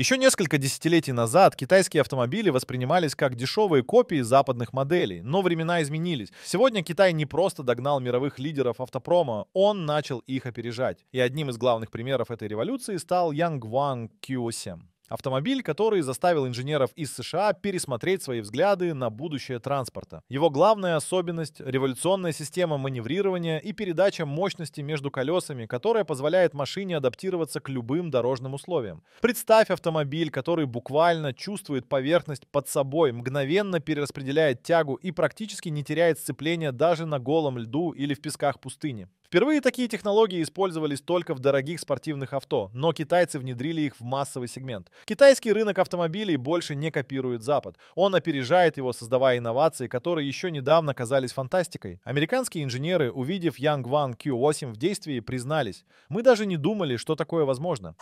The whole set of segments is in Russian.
Еще несколько десятилетий назад китайские автомобили воспринимались как дешевые копии западных моделей, но времена изменились. Сегодня Китай не просто догнал мировых лидеров автопрома, он начал их опережать. И одним из главных примеров этой революции стал Янгван Киосем. Автомобиль, который заставил инженеров из США пересмотреть свои взгляды на будущее транспорта. Его главная особенность – революционная система маневрирования и передача мощности между колесами, которая позволяет машине адаптироваться к любым дорожным условиям. Представь автомобиль, который буквально чувствует поверхность под собой, мгновенно перераспределяет тягу и практически не теряет сцепления даже на голом льду или в песках пустыни. Впервые такие технологии использовались только в дорогих спортивных авто, но китайцы внедрили их в массовый сегмент. Китайский рынок автомобилей больше не копирует Запад. Он опережает его, создавая инновации, которые еще недавно казались фантастикой. Американские инженеры, увидев One Q8 в действии, признались, мы даже не думали, что такое возможно.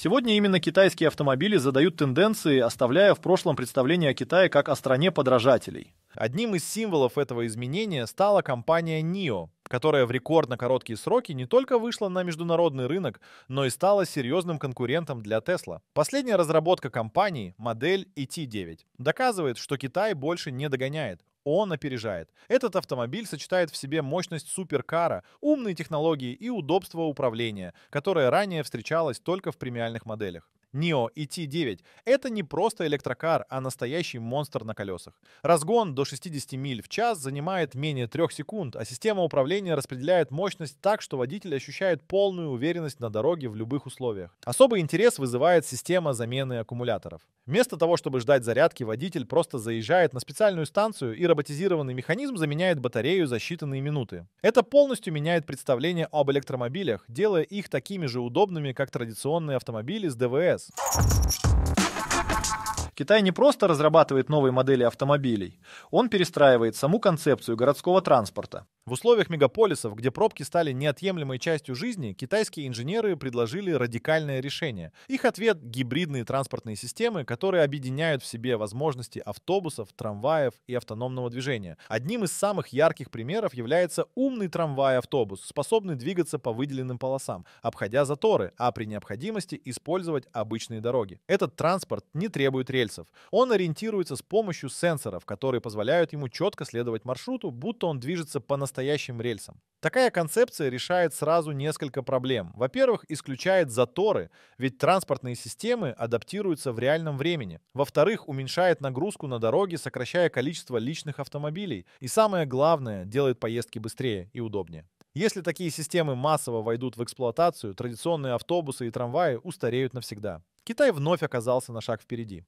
Сегодня именно китайские автомобили задают тенденции, оставляя в прошлом представление о Китае как о стране подражателей. Одним из символов этого изменения стала компания NIO, которая в рекордно короткие сроки не только вышла на международный рынок, но и стала серьезным конкурентом для Tesla. Последняя разработка компании, модель ET9, доказывает, что Китай больше не догоняет он опережает. Этот автомобиль сочетает в себе мощность суперкара, умные технологии и удобство управления, которое ранее встречалось только в премиальных моделях. NIO ET9 — это не просто электрокар, а настоящий монстр на колесах. Разгон до 60 миль в час занимает менее 3 секунд, а система управления распределяет мощность так, что водитель ощущает полную уверенность на дороге в любых условиях. Особый интерес вызывает система замены аккумуляторов. Вместо того, чтобы ждать зарядки, водитель просто заезжает на специальную станцию, и роботизированный механизм заменяет батарею за считанные минуты. Это полностью меняет представление об электромобилях, делая их такими же удобными, как традиционные автомобили с ДВС, Cheers! Китай не просто разрабатывает новые модели автомобилей, он перестраивает саму концепцию городского транспорта. В условиях мегаполисов, где пробки стали неотъемлемой частью жизни, китайские инженеры предложили радикальное решение. Их ответ — гибридные транспортные системы, которые объединяют в себе возможности автобусов, трамваев и автономного движения. Одним из самых ярких примеров является умный трамвай-автобус, способный двигаться по выделенным полосам, обходя заторы, а при необходимости использовать обычные дороги. Этот транспорт не требует рельсов рельсов. Он ориентируется с помощью сенсоров, которые позволяют ему четко следовать маршруту, будто он движется по настоящим рельсам. Такая концепция решает сразу несколько проблем. Во-первых, исключает заторы, ведь транспортные системы адаптируются в реальном времени. Во-вторых, уменьшает нагрузку на дороги, сокращая количество личных автомобилей. И самое главное, делает поездки быстрее и удобнее. Если такие системы массово войдут в эксплуатацию, традиционные автобусы и трамваи устареют навсегда. Китай вновь оказался на шаг впереди.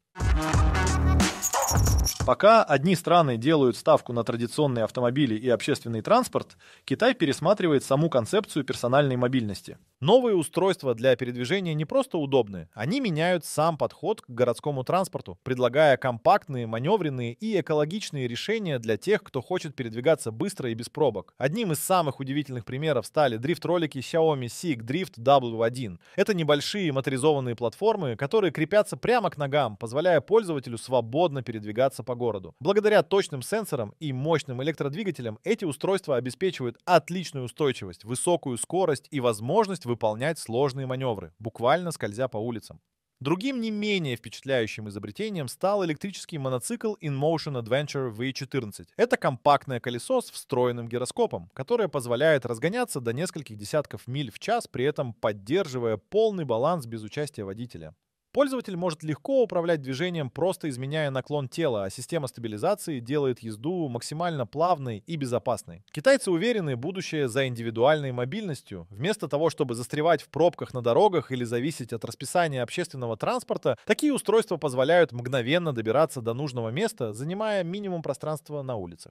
Пока одни страны делают ставку на традиционные автомобили и общественный транспорт, Китай пересматривает саму концепцию персональной мобильности. Новые устройства для передвижения не просто удобны, они меняют сам подход к городскому транспорту, предлагая компактные, маневренные и экологичные решения для тех, кто хочет передвигаться быстро и без пробок. Одним из самых удивительных примеров стали дрифт-ролики Xiaomi SIG Drift W1. Это небольшие моторизованные платформы, которые крепятся прямо к ногам, позволяя пользователю свободно передвигаться перемещаться по городу. Благодаря точным сенсорам и мощным электродвигателям эти устройства обеспечивают отличную устойчивость, высокую скорость и возможность выполнять сложные маневры, буквально скользя по улицам. Другим не менее впечатляющим изобретением стал электрический моноцикл InMotion Adventure V14. Это компактное колесо с встроенным гироскопом, которое позволяет разгоняться до нескольких десятков миль в час, при этом поддерживая полный баланс без участия водителя. Пользователь может легко управлять движением, просто изменяя наклон тела, а система стабилизации делает езду максимально плавной и безопасной. Китайцы уверены, будущее за индивидуальной мобильностью. Вместо того, чтобы застревать в пробках на дорогах или зависеть от расписания общественного транспорта, такие устройства позволяют мгновенно добираться до нужного места, занимая минимум пространства на улицах.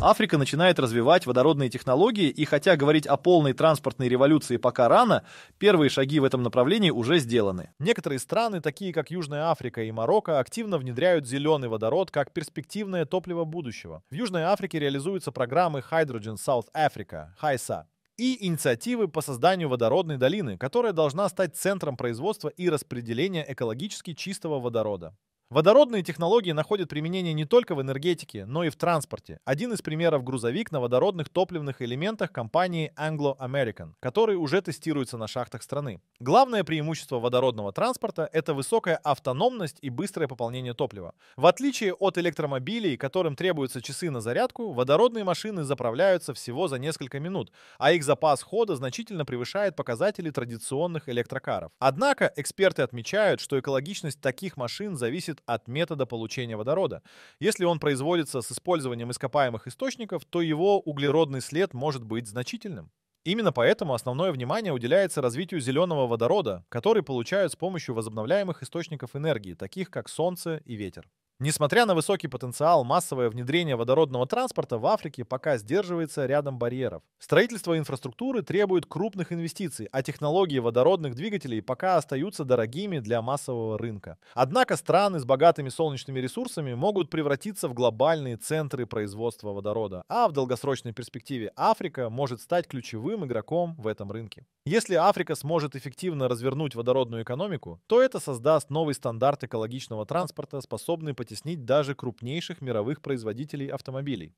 Африка начинает развивать водородные технологии, и хотя говорить о полной транспортной революции пока рано, первые шаги в этом направлении уже сделаны. Некоторые страны, такие как Южная Африка и Марокко, активно внедряют зеленый водород как перспективное топливо будущего. В Южной Африке реализуются программы Hydrogen South Africa, HISA, и инициативы по созданию водородной долины, которая должна стать центром производства и распределения экологически чистого водорода. Водородные технологии находят применение не только в энергетике, но и в транспорте. Один из примеров – грузовик на водородных топливных элементах компании Anglo American, который уже тестируется на шахтах страны. Главное преимущество водородного транспорта – это высокая автономность и быстрое пополнение топлива. В отличие от электромобилей, которым требуются часы на зарядку, водородные машины заправляются всего за несколько минут, а их запас хода значительно превышает показатели традиционных электрокаров. Однако эксперты отмечают, что экологичность таких машин зависит от метода получения водорода. Если он производится с использованием ископаемых источников, то его углеродный след может быть значительным. Именно поэтому основное внимание уделяется развитию зеленого водорода, который получают с помощью возобновляемых источников энергии, таких как солнце и ветер. Несмотря на высокий потенциал, массовое внедрение водородного транспорта в Африке пока сдерживается рядом барьеров. Строительство инфраструктуры требует крупных инвестиций, а технологии водородных двигателей пока остаются дорогими для массового рынка. Однако страны с богатыми солнечными ресурсами могут превратиться в глобальные центры производства водорода, а в долгосрочной перспективе Африка может стать ключевым игроком в этом рынке. Если Африка сможет эффективно развернуть водородную экономику, то это создаст новый стандарт экологичного транспорта, способный потенциально потеснить даже крупнейших мировых производителей автомобилей.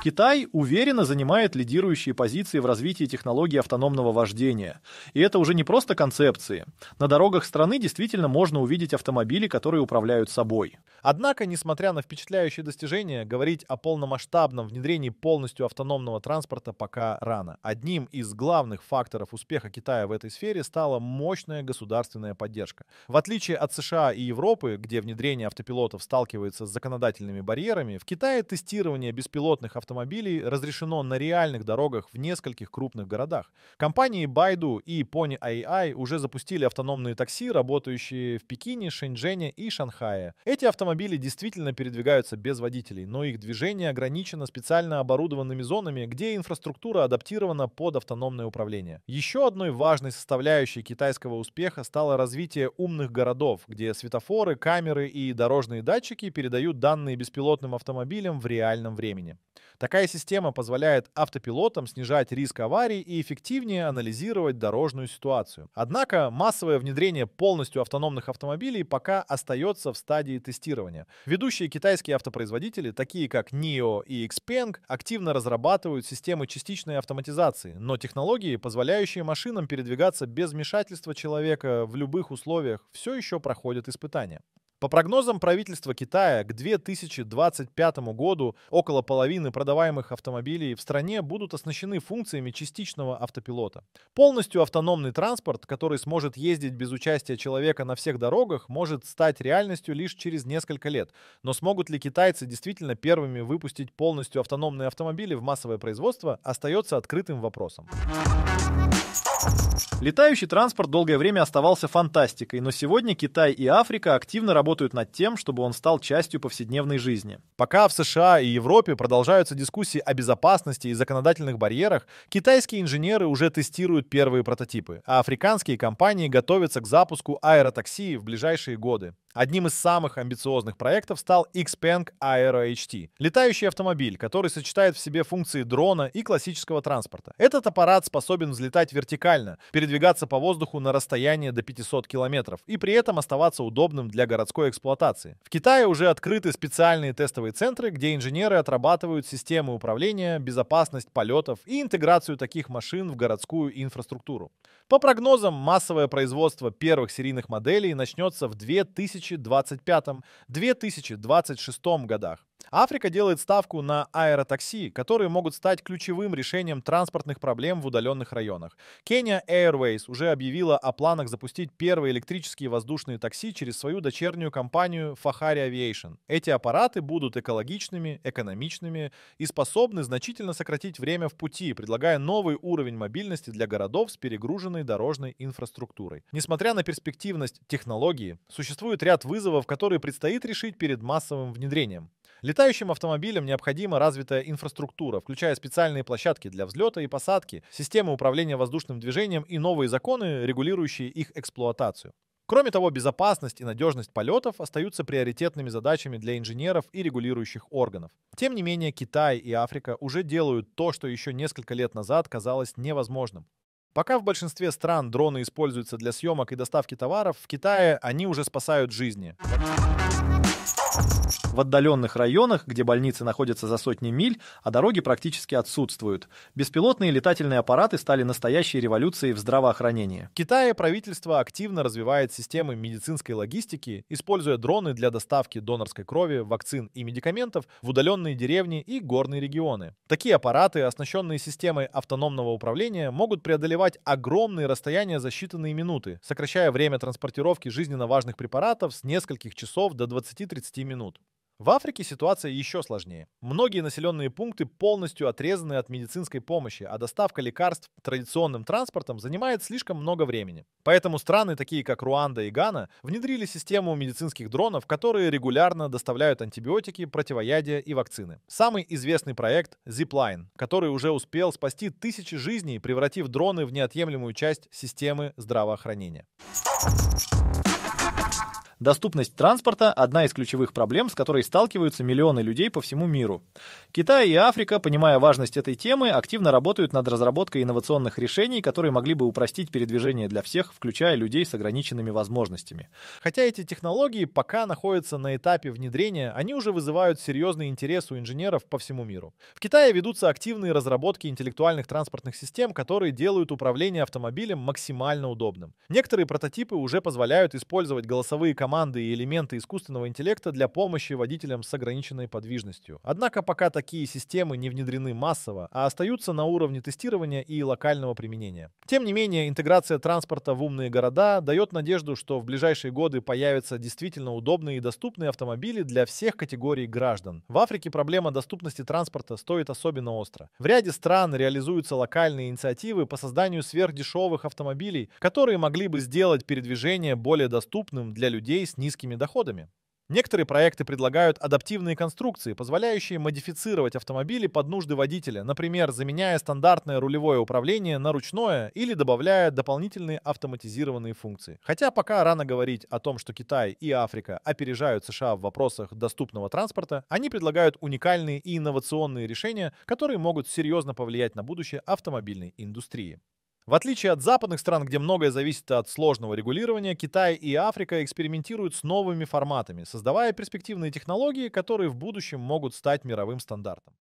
Китай уверенно занимает лидирующие позиции в развитии технологий автономного вождения. И это уже не просто концепции. На дорогах страны действительно можно увидеть автомобили, которые управляют собой. Однако, несмотря на впечатляющие достижения, говорить о полномасштабном внедрении полностью автономного транспорта пока рано. Одним из главных факторов успеха Китая в этой сфере стала мощная государственная поддержка. В отличие от США и Европы, где внедрение автопилотов сталкивается с законодательными барьерами, в Китае тестирование беспилотных автомобилей автомобилей разрешено на реальных дорогах в нескольких крупных городах. Компании Baidu и Pony AI уже запустили автономные такси, работающие в Пекине, Шэньчжэне и Шанхае. Эти автомобили действительно передвигаются без водителей, но их движение ограничено специально оборудованными зонами, где инфраструктура адаптирована под автономное управление. Еще одной важной составляющей китайского успеха стало развитие умных городов, где светофоры, камеры и дорожные датчики передают данные беспилотным автомобилям в реальном времени. Такая система позволяет автопилотам снижать риск аварий и эффективнее анализировать дорожную ситуацию. Однако массовое внедрение полностью автономных автомобилей пока остается в стадии тестирования. Ведущие китайские автопроизводители, такие как NIO и XPeng, активно разрабатывают системы частичной автоматизации, но технологии, позволяющие машинам передвигаться без вмешательства человека в любых условиях, все еще проходят испытания. По прогнозам правительства Китая, к 2025 году около половины продаваемых автомобилей в стране будут оснащены функциями частичного автопилота. Полностью автономный транспорт, который сможет ездить без участия человека на всех дорогах, может стать реальностью лишь через несколько лет. Но смогут ли китайцы действительно первыми выпустить полностью автономные автомобили в массовое производство, остается открытым вопросом. Летающий транспорт долгое время оставался фантастикой, но сегодня Китай и Африка активно работают над тем, чтобы он стал частью повседневной жизни. Пока в США и Европе продолжаются дискуссии о безопасности и законодательных барьерах, китайские инженеры уже тестируют первые прототипы, а африканские компании готовятся к запуску аэротакси в ближайшие годы. Одним из самых амбициозных проектов стал Xpeng Aero HT — летающий автомобиль, который сочетает в себе функции дрона и классического транспорта. Этот аппарат способен взлетать вертикально, передвигаться по воздуху на расстояние до 500 километров и при этом оставаться удобным для городской эксплуатации. В Китае уже открыты специальные тестовые центры, где инженеры отрабатывают системы управления, безопасность полетов и интеграцию таких машин в городскую инфраструктуру. По прогнозам, массовое производство первых серийных моделей начнется в 2025-2026 годах. Африка делает ставку на аэротакси, которые могут стать ключевым решением транспортных проблем в удаленных районах. Кения Airways уже объявила о планах запустить первые электрические воздушные такси через свою дочернюю компанию Fahari Aviation. Эти аппараты будут экологичными, экономичными и способны значительно сократить время в пути, предлагая новый уровень мобильности для городов с перегруженной дорожной инфраструктурой. Несмотря на перспективность технологии, существует ряд вызовов, которые предстоит решить перед массовым внедрением. Летающим автомобилям необходима развитая инфраструктура, включая специальные площадки для взлета и посадки, системы управления воздушным движением и новые законы, регулирующие их эксплуатацию. Кроме того, безопасность и надежность полетов остаются приоритетными задачами для инженеров и регулирующих органов. Тем не менее, Китай и Африка уже делают то, что еще несколько лет назад казалось невозможным. Пока в большинстве стран дроны используются для съемок и доставки товаров, в Китае они уже спасают жизни. В отдаленных районах, где больницы находятся за сотни миль, а дороги практически отсутствуют, беспилотные летательные аппараты стали настоящей революцией в здравоохранении. В Китае правительство активно развивает системы медицинской логистики, используя дроны для доставки донорской крови, вакцин и медикаментов в удаленные деревни и горные регионы. Такие аппараты, оснащенные системой автономного управления, могут преодолевать огромные расстояния за считанные минуты, сокращая время транспортировки жизненно важных препаратов с нескольких часов до 20-30 минут. В Африке ситуация еще сложнее. Многие населенные пункты полностью отрезаны от медицинской помощи, а доставка лекарств традиционным транспортом занимает слишком много времени. Поэтому страны, такие как Руанда и Гана, внедрили систему медицинских дронов, которые регулярно доставляют антибиотики, противоядия и вакцины. Самый известный проект Zipline, который уже успел спасти тысячи жизней, превратив дроны в неотъемлемую часть системы здравоохранения. Доступность транспорта – одна из ключевых проблем, с которой сталкиваются миллионы людей по всему миру. Китай и Африка, понимая важность этой темы, активно работают над разработкой инновационных решений, которые могли бы упростить передвижение для всех, включая людей с ограниченными возможностями. Хотя эти технологии пока находятся на этапе внедрения, они уже вызывают серьезный интерес у инженеров по всему миру. В Китае ведутся активные разработки интеллектуальных транспортных систем, которые делают управление автомобилем максимально удобным. Некоторые прототипы уже позволяют использовать голосовые команды команды и элементы искусственного интеллекта для помощи водителям с ограниченной подвижностью. Однако пока такие системы не внедрены массово, а остаются на уровне тестирования и локального применения. Тем не менее, интеграция транспорта в умные города дает надежду, что в ближайшие годы появятся действительно удобные и доступные автомобили для всех категорий граждан. В Африке проблема доступности транспорта стоит особенно остро. В ряде стран реализуются локальные инициативы по созданию сверхдешевых автомобилей, которые могли бы сделать передвижение более доступным для людей людей с низкими доходами. Некоторые проекты предлагают адаптивные конструкции, позволяющие модифицировать автомобили под нужды водителя, например, заменяя стандартное рулевое управление на ручное или добавляя дополнительные автоматизированные функции. Хотя пока рано говорить о том, что Китай и Африка опережают США в вопросах доступного транспорта, они предлагают уникальные и инновационные решения, которые могут серьезно повлиять на будущее автомобильной индустрии. В отличие от западных стран, где многое зависит от сложного регулирования, Китай и Африка экспериментируют с новыми форматами, создавая перспективные технологии, которые в будущем могут стать мировым стандартом.